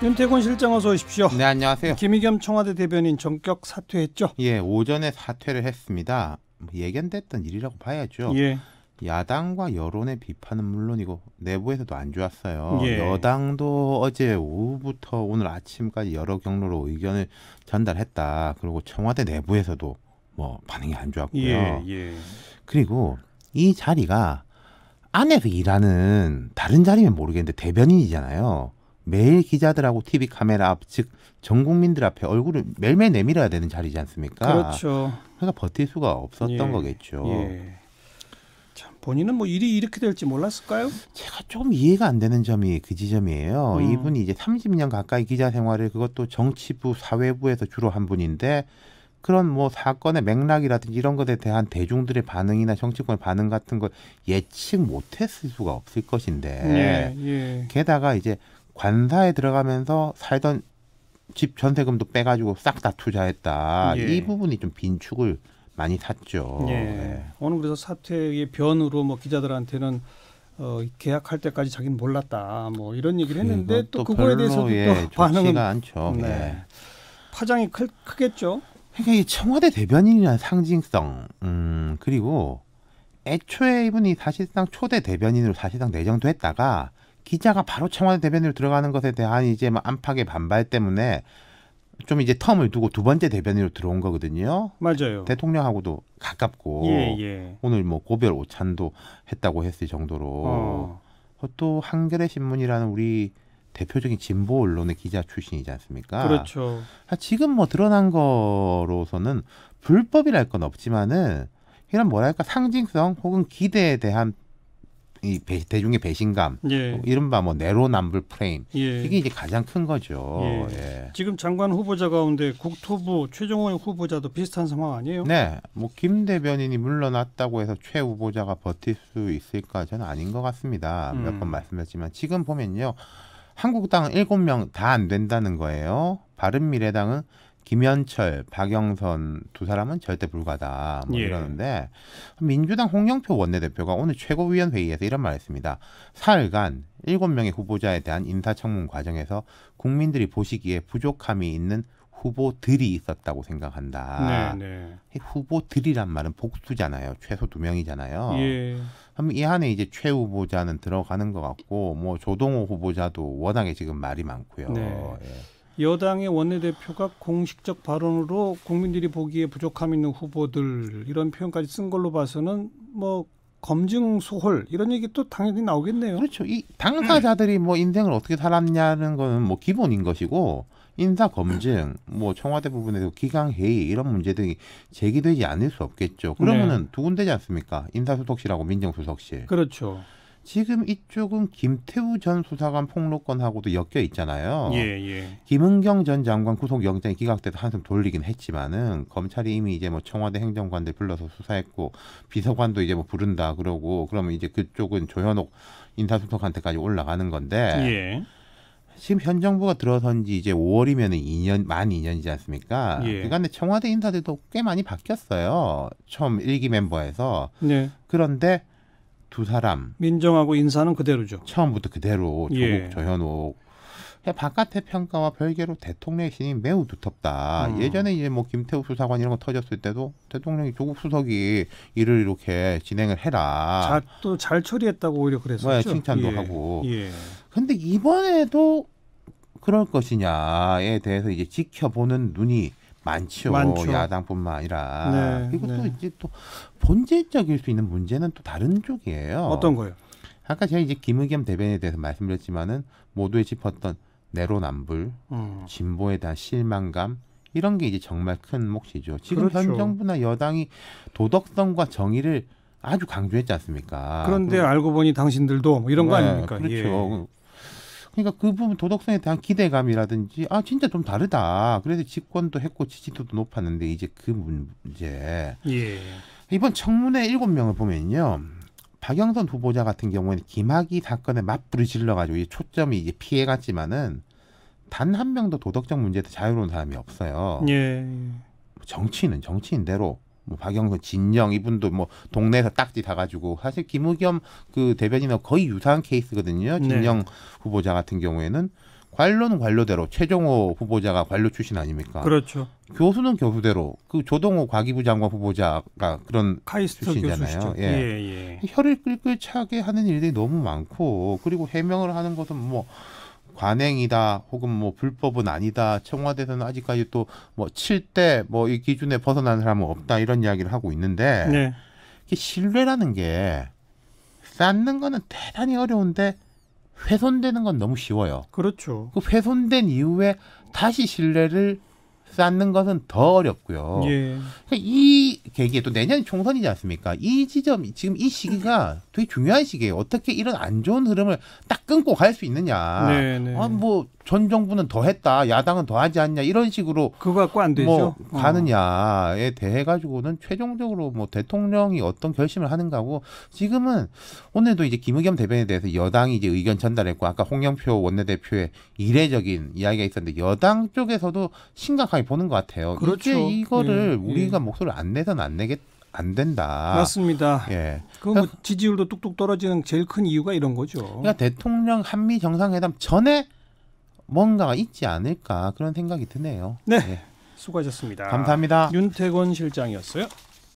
윤태곤 실장 어서 오십시오. 네 안녕하세요. 김의겸 청와대 대변인 전격 사퇴했죠. 예 오전에 사퇴를 했습니다. 예견됐던 일이라고 봐야죠. 예. 야당과 여론의 비판은 물론이고 내부에서도 안 좋았어요. 예. 여당도 어제 오후부터 오늘 아침까지 여러 경로로 의견을 전달했다. 그리고 청와대 내부에서도 뭐 반응이 안 좋았고요. 예, 예. 그리고 이 자리가 안에서 일하는 다른 자리면 모르겠는데 대변인이잖아요. 매일 기자들하고 TV 카메라 앞, 즉전 국민들 앞에 얼굴을 매일매일 내밀어야 되는 자리지 않습니까? 그렇죠. 그러니까 버틸 수가 없었던 예. 거겠죠. 예. 본인은 뭐 일이 이렇게 될지 몰랐을까요? 제가 조금 이해가 안 되는 점이 그 지점이에요. 음. 이분이 이제 30년 가까이 기자 생활을 그것도 정치부, 사회부에서 주로 한 분인데 그런 뭐 사건의 맥락이라든지 이런 것에 대한 대중들의 반응이나 정치권의 반응 같은 걸 예측 못했을 수가 없을 것인데 예, 예. 게다가 이제 관사에 들어가면서 살던 집 전세금도 빼가지고 싹 다 투자했다. 예. 이 부분이 좀 빈축을 많이 샀죠. 예. 네. 오늘 그래서 사태의 변으로 뭐 기자들한테는 어, 계약할 때까지 자기는 몰랐다. 뭐 이런 얘기를 했는데 또, 그거에 대해서도 예, 또 반응은 않죠. 네. 네. 파장이 클, 크겠죠. 그러니 청와대 대변인이라는 상징성, 음, 그리고 애초에 이분이 사실상 초대 대변인으로 사실상 내정도 했다가 기자가 바로 청와대 대변인으로 들어가는 것에 대한 이제 뭐 안팎의 반발 때문에 좀 이제 텀을 두고 두 번째 대변인으로 들어온 거거든요. 맞아요. 대통령하고도 가깝고 예, 예. 오늘 뭐 고별 오찬도 했다고 했을 정도로 어. 또 한겨레 신문이라는 우리 대표적인 진보 언론의 기자 출신이지 않습니까? 그렇죠. 아, 지금 뭐 드러난 거로서는 불법이랄 건 없지만은 이런 뭐랄까 상징성 혹은 기대에 대한 이 배, 대중의 배신감, 예. 어, 이른바 뭐 내로남불 프레임 예. 이게 이제 가장 큰 거죠. 예. 예. 지금 장관 후보자 가운데 국토부 최종호 후보자도 비슷한 상황 아니에요? 네, 뭐김 대변인이 물러났다고 해서 최 후보자가 버틸 수 있을까 저는 아닌 것 같습니다. 음. 몇번 말씀했지만 지금 보면요, 한국당은 일곱 명다 안 된다는 거예요. 바른 미래당은 김현철, 박영선 두 사람은 절대 불가다 뭐 예. 이러는데 민주당 홍영표 원내대표가 오늘 최고위원 회의에서 이런 말 했습니다. 사흘간 일곱 명의 후보자에 대한 인사청문 과정에서 국민들이 보시기에 부족함이 있는 후보들이 있었다고 생각한다. 네, 네. 후보들이란 말은 복수잖아요. 최소 두 명이잖아요. 예. 그럼 이 안에 이제 최 후보자는 들어가는 것 같고 뭐 조동호 후보자도 워낙에 지금 말이 많고요. 네. 예. 여당의 원내대표가 공식적 발언으로 국민들이 보기에 부족함 있는 후보들 이런 표현까지 쓴 걸로 봐서는 뭐 검증 소홀 이런 얘기 또 당연히 나오겠네요. 그렇죠. 이 당사자들이 뭐 인생을 어떻게 살았냐는 거는 뭐 기본인 것이고 인사 검증, 뭐 청와대 부분에서 기강 회의 이런 문제 등이 제기되지 않을 수 없겠죠. 그러면은 네. 두 군데지 않습니까? 인사수석실하고 민정수석실. 그렇죠. 지금 이쪽은 김태우 전 수사관 폭로권하고도 엮여 있잖아요. 예, 예. 김은경 전 장관 구속영장이 기각돼서 한숨 돌리긴 했지만은 검찰이 이미 이제 뭐 청와대 행정관들 불러서 수사했고 비서관도 이제 뭐 부른다 그러고 그러면 이제 그쪽은 조현옥 인사수석한테까지 올라가는 건데. 예. 지금 현 정부가 들어선 지 이제 5월이면은 2년 만 2년이지 않습니까? 예. 그간에 청와대 인사들도 꽤 많이 바뀌었어요. 처음 일기 멤버에서. 네. 그런데 두 사람 민정하고 인사는 그대로죠. 처음부터 그대로 조국 예. 조현옥 바깥의 평가와 별개로 대통령의 신이 매우 두텁다. 음. 예전에 이제 뭐 김태우 수사관 이런 거 터졌을 때도 대통령이 조국 수석이 일을 이렇게 진행을 해라. 또잘 처리했다고 오히려 그랬었죠. 네, 칭찬도 예. 하고. 예. 근데 이번에도 그럴 것이냐에 대해서 이제 지켜보는 눈이 많죠. 많죠. 야당뿐만 아니라 네, 이것도 네. 이제 또 본질적일 수 있는 문제는 또 다른 쪽이에요. 어떤 거요? 아까 제가 이제 김의겸 대변에 대해서 말씀드렸지만은 모두에 짚었던 내로남불, 음. 진보에 대한 실망감 이런 게 이제 정말 큰 몫이죠. 지금 그렇죠. 현 정부나 여당이 도덕성과 정의를 아주 강조했지 않습니까? 그런데 알고 보니 당신들도 뭐 이런 네, 거 아닙니까? 그렇죠. 예. 그러니까 그 부분 도덕성에 대한 기대감이라든지 아 진짜 좀 다르다. 그래서 집권도 했고 지지도도 높았는데 이제 그 문제. 예. 이번 청문회 일곱 명을 보면요. 박영선 후보자 같은 경우에는 김학이 사건에 맞불을 질러가지고 초점이 이제 피해갔지만은 단 한 명도 도덕적 문제에 자유로운 사람이 없어요. 예. 정치인은 정치인대로 뭐 박영선, 진영 이분도 뭐 동네에서 딱지 다 가지고 사실 김우겸 그 대변인은 거의 유사한 케이스거든요. 네. 진영 네. 후보자 같은 경우에는 관로는 관료대로 최종호 후보자가 관료 출신 아닙니까? 그렇죠. 교수는 교수대로 그 조동호 과기부 장관 후보자가 그런 출신이잖아요. 예. 예, 예. 혀를 끌끌차게 하는 일들이 너무 많고 그리고 해명을 하는 것은 뭐 관행이다 혹은 뭐 불법은 아니다 청와대에서는 아직까지 또 뭐 칠 때 뭐 이 기준에 벗어난 사람은 없다 이런 이야기를 하고 있는데 네. 이게 신뢰라는 게 쌓는 거는 대단히 어려운데 훼손되는 건 너무 쉬워요. 그렇죠. 그 훼손된 이후에 다시 신뢰를 쌓는 것은 더 어렵고요. 예. 그러니까 이 계기에 또 내년 총선이지 않습니까? 이 지점 지금 이 시기가 되게 중요한 시기에 요 어떻게 이런 안 좋은 흐름을 딱 끊고 갈 수 있느냐. 네, 네. 아, 뭐 전 정부는 더 했다, 야당은 더 하지 않냐 이런 식으로 그거 갖고 안 되죠. 뭐 어. 가느냐에 대해 가지고는 최종적으로 뭐 대통령이 어떤 결심을 하는가고 지금은 오늘도 이제 김의겸 대변에 대해서 여당이 이제 의견 전달했고 아까 홍영표 원내대표의 이례적인 이야기가 있었는데 여당 쪽에서도 심각하게 보는 것 같아요. 그렇죠. 이게 이거를 네, 우리가 목소리를 안내서는안 내겠다. 안 된다. 맞습니다. 예. 그뭐 그러니까 지지율도 뚝뚝 떨어지는 제일 큰 이유가 이런 거죠. 그러니까 대통령 한미 정상회담 전에 뭔가가 있지 않을까 그런 생각이 드네요. 네. 예. 수고하셨습니다. 감사합니다. 윤태권 실장이었어요.